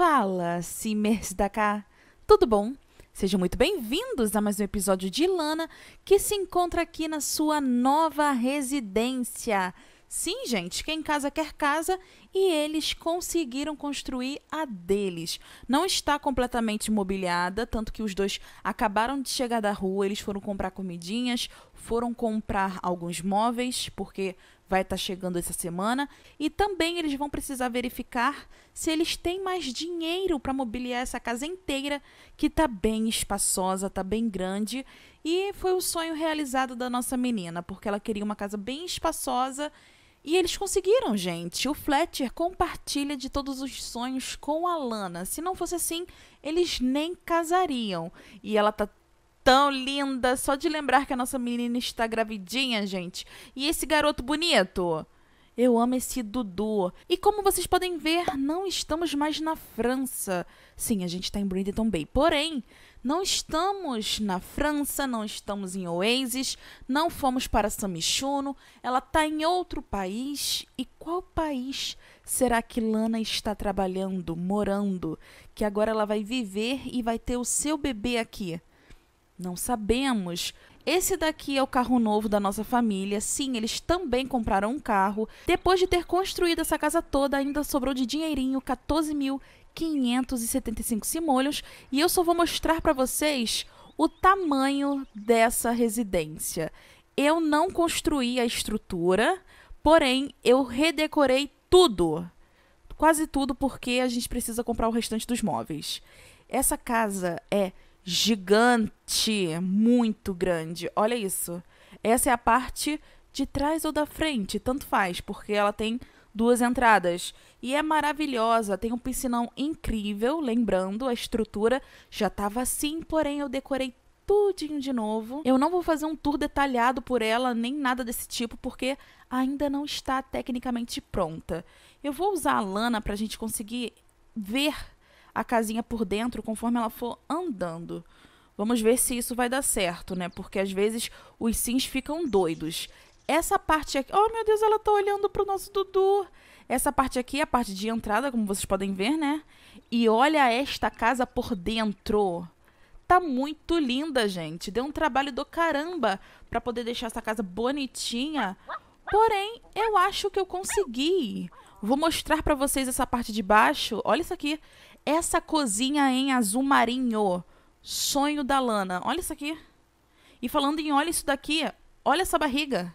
Fala, Simers da cá! Tudo bom? Sejam muito bem-vindos a mais um episódio de Lana, que se encontra aqui na sua nova residência. Sim, gente, quem casa quer casa e eles conseguiram construir a deles. Não está completamente mobiliada, tanto que os dois acabaram de chegar da rua, eles foram comprar comidinhas, foram comprar alguns móveis, porque vai estar tá chegando essa semana, e também eles vão precisar verificar se eles têm mais dinheiro para mobiliar essa casa inteira, que está bem espaçosa, está bem grande, e foi o sonho realizado da nossa menina, porque ela queria uma casa bem espaçosa e eles conseguiram, gente. O Fletcher compartilha de todos os sonhos com a Lana. Se não fosse assim, eles nem casariam. E ela tá tão linda, só de lembrar que a nossa menina está gravidinha, gente. E esse garoto bonito. Eu amo esse Dudu. E como vocês podem ver, não estamos mais na França. Sim, a gente está em Brindleton Bay. Porém, não estamos na França, não estamos em Oasis, não fomos para Samichuno, ela está em outro país. E qual país será que Lana está trabalhando, morando, que agora ela vai viver e vai ter o seu bebê aqui? Não sabemos. Esse daqui é o carro novo da nossa família. Sim, eles também compraram um carro. Depois de ter construído essa casa toda, ainda sobrou de dinheirinho 14 mil 575 simolhos e eu só vou mostrar para vocês o tamanho dessa residência. Eu não construí a estrutura, porém eu redecorei tudo. Quase tudo porque a gente precisa comprar o restante dos móveis. Essa casa é gigante, muito grande. Olha isso. Essa é a parte de trás ou da frente, tanto faz, porque ela tem duas entradas. E é maravilhosa, tem um piscinão incrível, lembrando, a estrutura já estava assim, porém eu decorei tudinho de novo. Eu não vou fazer um tour detalhado por ela, nem nada desse tipo, porque ainda não está tecnicamente pronta. Eu vou usar a lana para a gente conseguir ver a casinha por dentro conforme ela for andando. Vamos ver se isso vai dar certo, né? Porque às vezes os sims ficam doidos. Essa parte aqui. Oh, meu Deus, ela tá olhando pro nosso Dudu. Essa parte aqui é a parte de entrada, como vocês podem ver, né? E olha esta casa por dentro. Tá muito linda, gente. Deu um trabalho do caramba para poder deixar essa casa bonitinha. Porém, eu acho que eu consegui. Vou mostrar para vocês essa parte de baixo. Olha isso aqui. Essa cozinha em azul marinho. Sonho da Lana. Olha isso aqui. E falando em olha isso daqui, olha essa barriga.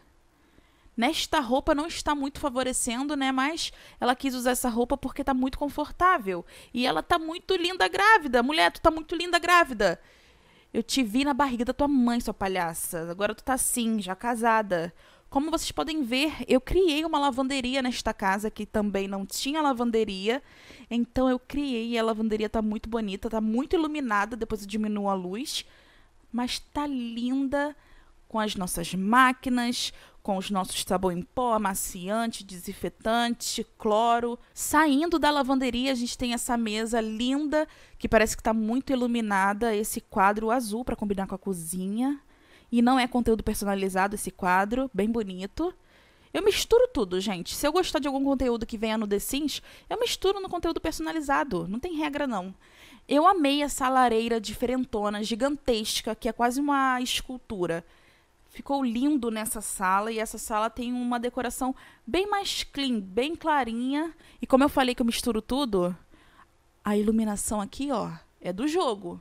Nesta roupa não está muito favorecendo, né? Mas ela quis usar essa roupa porque tá muito confortável. E ela tá muito linda grávida. Mulher, tu tá muito linda grávida. Eu te vi na barriga da tua mãe, sua palhaça. Agora tu tá assim, já casada. Como vocês podem ver, eu criei uma lavanderia nesta casa que também não tinha lavanderia. Então eu criei e a lavanderia tá muito bonita, tá muito iluminada, depois eu diminuo a luz, mas tá linda com as nossas máquinas, com os nossos sabão em pó, amaciante, desinfetante, cloro. Saindo da lavanderia, a gente tem essa mesa linda que parece que está muito iluminada, esse quadro azul para combinar com a cozinha. E não é conteúdo personalizado esse quadro, bem bonito. Eu misturo tudo, gente. Se eu gostar de algum conteúdo que venha no The Sims, eu misturo no conteúdo personalizado. Não tem regra, não. Eu amei essa lareira diferentona, gigantesca, que é quase uma escultura ficou lindo nessa sala e essa sala tem uma decoração bem mais clean, bem clarinha. E como eu falei que eu misturo tudo, a iluminação aqui, ó, é do jogo.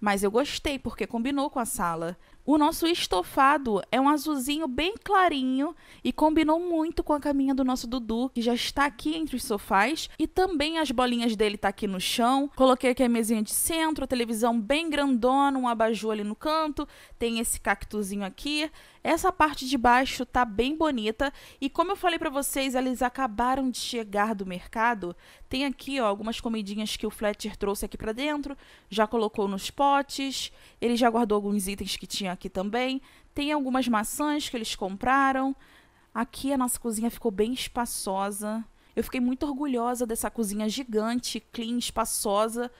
Mas eu gostei porque combinou com a sala. O nosso estofado é um azulzinho bem clarinho e combinou muito com a caminha do nosso Dudu, que já está aqui entre os sofás e também as bolinhas dele tá aqui no chão. Coloquei aqui a mesinha de centro, a televisão bem grandona, um abajur ali no canto, tem esse cactuzinho aqui. Essa parte de baixo tá bem bonita e como eu falei para vocês, eles acabaram de chegar do mercado. Tem aqui, ó, algumas comidinhas que o Fletcher trouxe aqui para dentro, já colocou nos potes, ele já guardou alguns itens que tinha aqui também. Tem algumas maçãs que eles compraram. Aqui a nossa cozinha ficou bem espaçosa. Eu fiquei muito orgulhosa dessa cozinha gigante, clean, espaçosa.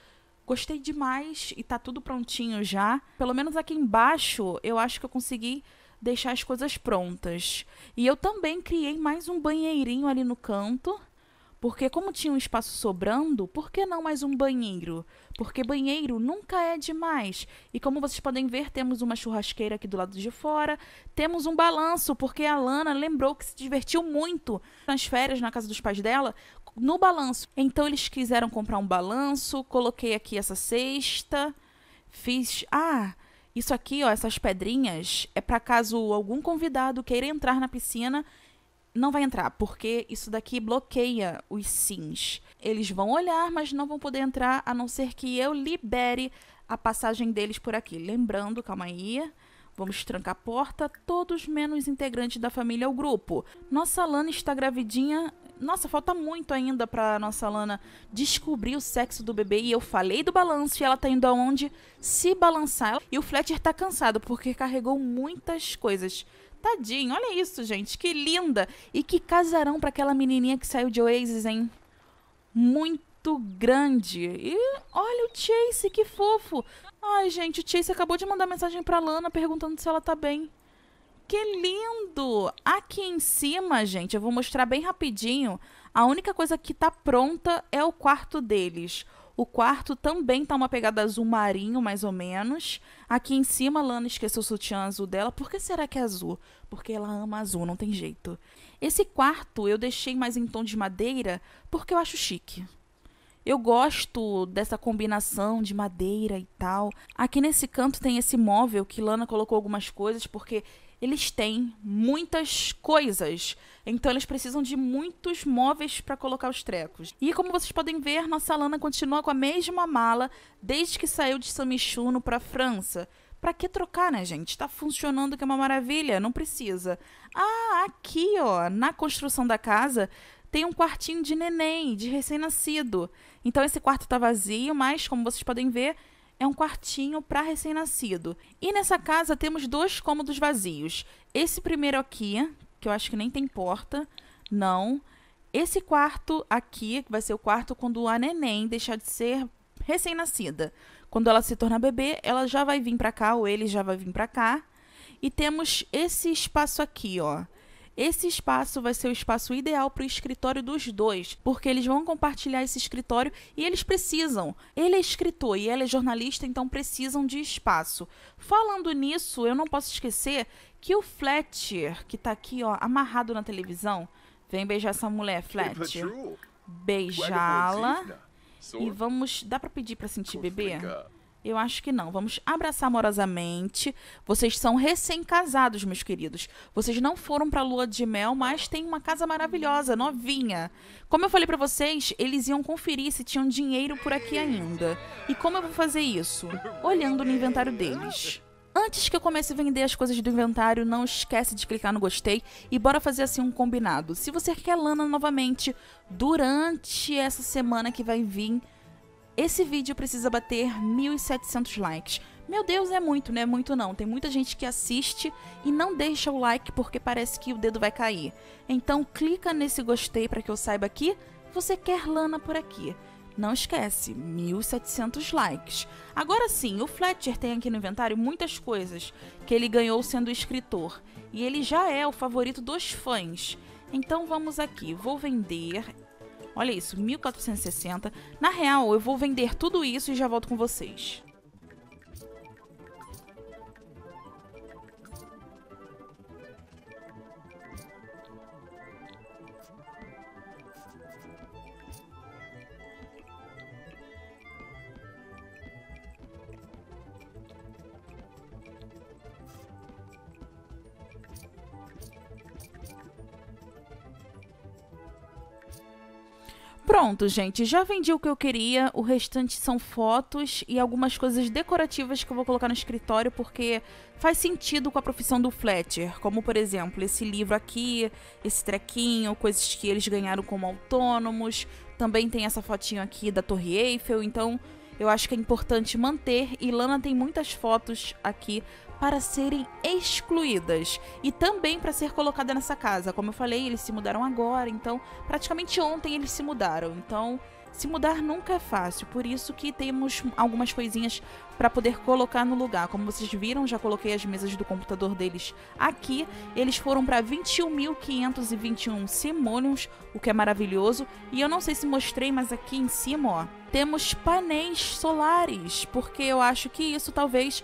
Gostei demais e tá tudo prontinho já. Pelo menos aqui embaixo, eu acho que eu consegui deixar as coisas prontas. E eu também criei mais um banheirinho ali no canto. Porque como tinha um espaço sobrando, por que não mais um banheiro? Porque banheiro nunca é demais. E como vocês podem ver, temos uma churrasqueira aqui do lado de fora, temos um balanço, porque a Lana lembrou que se divertiu muito nas férias na casa dos pais dela no balanço. Então eles quiseram comprar um balanço, coloquei aqui essa cesta, fiz, ah, isso aqui, ó, essas pedrinhas é para caso algum convidado queira entrar na piscina não vai entrar, porque isso daqui bloqueia os sims. Eles vão olhar, mas não vão poder entrar a não ser que eu libere a passagem deles por aqui. Lembrando, calma aí. Vamos trancar a porta, todos menos integrantes da família ao grupo. Nossa Lana está gravidinha. Nossa, falta muito ainda para nossa Lana descobrir o sexo do bebê. E eu falei do balanço e ela está indo aonde se balançar. E o Fletcher está cansado porque carregou muitas coisas. Tadinho, olha isso, gente. Que linda. E que casarão para aquela menininha que saiu de Oasis, hein? Muito grande. E olha o Chase, que fofo. Ai, gente, o Chase acabou de mandar mensagem pra Lana perguntando se ela tá bem. Que lindo! Aqui em cima, gente, eu vou mostrar bem rapidinho. A única coisa que tá pronta é o quarto deles. O quarto também tá uma pegada azul marinho, mais ou menos. Aqui em cima, Lana esqueceu o sutiã azul dela. Por que será que é azul? Porque ela ama azul, não tem jeito. Esse quarto eu deixei mais em tom de madeira porque eu acho chique. Eu gosto dessa combinação de madeira e tal. Aqui nesse canto tem esse móvel que Lana colocou algumas coisas porque eles têm muitas coisas. Então eles precisam de muitos móveis para colocar os trecos. E como vocês podem ver, nossa Lana continua com a mesma mala desde que saiu de Samichuno para França. Para que trocar, né, gente? Está funcionando que é uma maravilha, não precisa. Ah, aqui, ó, na construção da casa, tem um quartinho de neném, de recém-nascido. Então esse quarto está vazio, mas como vocês podem ver, é um quartinho para recém-nascido. E nessa casa temos dois cômodos vazios. Esse primeiro aqui, que eu acho que nem tem porta, não. Esse quarto aqui, que vai ser o quarto quando a neném deixar de ser recém-nascida. Quando ela se tornar bebê, ela já vai vir para cá ou ele já vai vir para cá. E temos esse espaço aqui, ó, esse espaço vai ser o espaço ideal para o escritório dos dois, porque eles vão compartilhar esse escritório e eles precisam. Ele é escritor e ela é jornalista, então precisam de espaço. Falando nisso, eu não posso esquecer que o Fletcher, que está aqui, ó, amarrado na televisão, vem beijar essa mulher, Fletcher. Beijá-la. E vamos, dá para pedir para sentir bebê? Eu acho que não. Vamos abraçar amorosamente. Vocês são recém-casados, meus queridos. Vocês não foram para lua de mel, mas tem uma casa maravilhosa, novinha. Como eu falei para vocês, eles iam conferir se tinham dinheiro por aqui ainda. E como eu vou fazer isso? Olhando no inventário deles. Antes que eu comece a vender as coisas do inventário, não esquece de clicar no gostei e bora fazer assim um combinado. Se você quer lana novamente durante essa semana que vai vir, esse vídeo precisa bater 1.700 likes. Meu Deus, é muito, né? Muito não. Tem muita gente que assiste e não deixa o like porque parece que o dedo vai cair. Então clica nesse gostei para que eu saiba que você quer lana por aqui. Não esquece, 1.700 likes. Agora sim, o Fletcher tem aqui no inventário muitas coisas que ele ganhou sendo escritor. E ele já é o favorito dos fãs. Então vamos aqui, vou vender Olha isso, 1460. Na real, eu vou vender tudo isso e já volto com vocês. Pronto, gente, já vendi o que eu queria, o restante são fotos e algumas coisas decorativas que eu vou colocar no escritório porque faz sentido com a profissão do Fletcher, como por exemplo, esse livro aqui, esse trequinho, coisas que eles ganharam como autônomos, também tem essa fotinho aqui da Torre Eiffel, então eu acho que é importante manter e Lana tem muitas fotos aqui para serem excluídas e também para ser colocada nessa casa. Como eu falei, eles se mudaram agora, então praticamente ontem eles se mudaram. Então, se mudar nunca é fácil, por isso que temos algumas coisinhas para poder colocar no lugar. Como vocês viram, já coloquei as mesas do computador deles aqui. Eles foram para 21.521 simônios, o que é maravilhoso. E eu não sei se mostrei, mas aqui em cima, ó, temos painéis solares, porque eu acho que isso talvez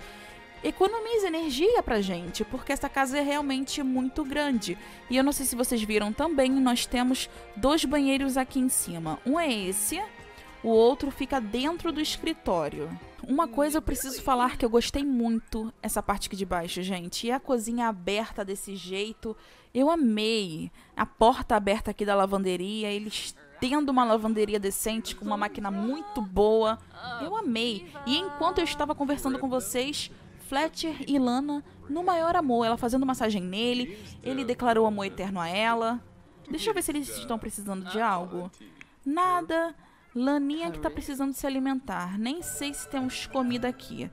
economiza energia pra gente, porque essa casa é realmente muito grande. E eu não sei se vocês viram também, nós temos dois banheiros aqui em cima. Um é esse, o outro fica dentro do escritório. Uma coisa eu preciso falar que eu gostei muito essa parte aqui de baixo, gente. E a cozinha aberta desse jeito, eu amei. A porta aberta aqui da lavanderia, eles tendo uma lavanderia decente com uma máquina muito boa. Eu amei. E enquanto eu estava conversando com vocês, Fletcher e Lana no maior amor, ela fazendo massagem nele, ele declarou amor eterno a ela. Deixa eu ver se eles estão precisando de algo. Nada. Laninha que tá precisando se alimentar. Nem sei se temos comida aqui.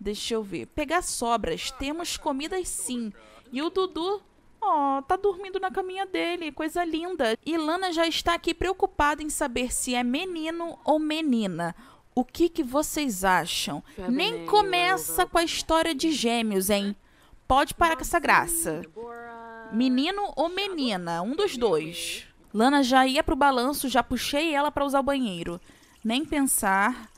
Deixa eu ver. Pegar sobras. Temos comidas sim. E o Dudu Oh, tá dormindo na caminha dele, coisa linda. E Lana já está aqui preocupada em saber se é menino ou menina. O que, que vocês acham? Nem começa com a história de gêmeos, hein? Pode parar com essa graça. Menino ou menina, um dos dois. Lana já ia pro balanço, já puxei ela para usar o banheiro. Nem pensar.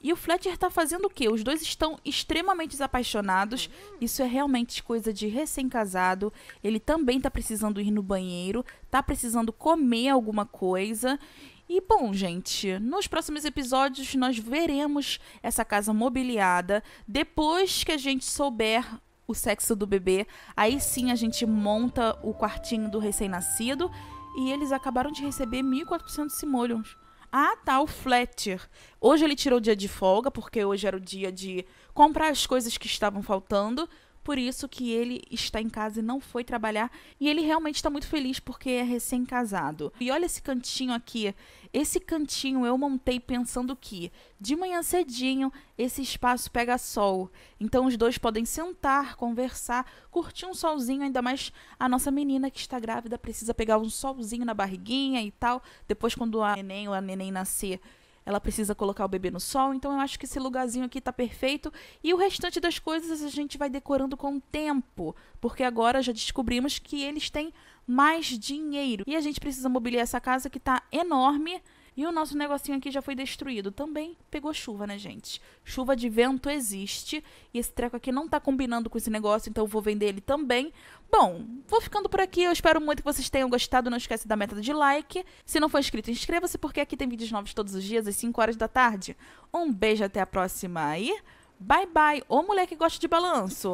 E o Fletcher tá fazendo o quê? Os dois estão extremamente desapaixonados. Isso é realmente coisa de recém-casado. Ele também tá precisando ir no banheiro, tá precisando comer alguma coisa. E bom, gente, nos próximos episódios nós veremos essa casa mobiliada. Depois que a gente souber o sexo do bebê, aí sim a gente monta o quartinho do recém-nascido. E eles acabaram de receber 1.400 simoleons. Ah, tá, o Fletcher. Hoje ele tirou o dia de folga, porque hoje era o dia de comprar as coisas que estavam faltando. Por isso que ele está em casa e não foi trabalhar. E ele realmente está muito feliz porque é recém-casado. E olha esse cantinho aqui. Esse cantinho eu montei pensando que de manhã cedinho esse espaço pega sol. Então os dois podem sentar, conversar, curtir um solzinho, ainda mais a nossa menina que está grávida precisa pegar um solzinho na barriguinha e tal. Depois quando a neném ou a neném nascer, ela precisa colocar o bebê no sol. Então eu acho que esse lugarzinho aqui tá perfeito. E o restante das coisas a gente vai decorando com o tempo, porque agora já descobrimos que eles têm mais dinheiro. E a gente precisa mobiliar essa casa que tá enorme e o nosso negocinho aqui já foi destruído. Também pegou chuva, né, gente? Chuva de vento existe. E esse treco aqui não tá combinando com esse negócio, então eu vou vender ele também. Bom, vou ficando por aqui. Eu espero muito que vocês tenham gostado. Não esquece da meta de like. Se não for inscrito, inscreva-se, porque aqui tem vídeos novos todos os dias, às 5 horas da tarde. Um beijo, até a próxima e... Bye, bye. Ô, moleque que gosta de balanço.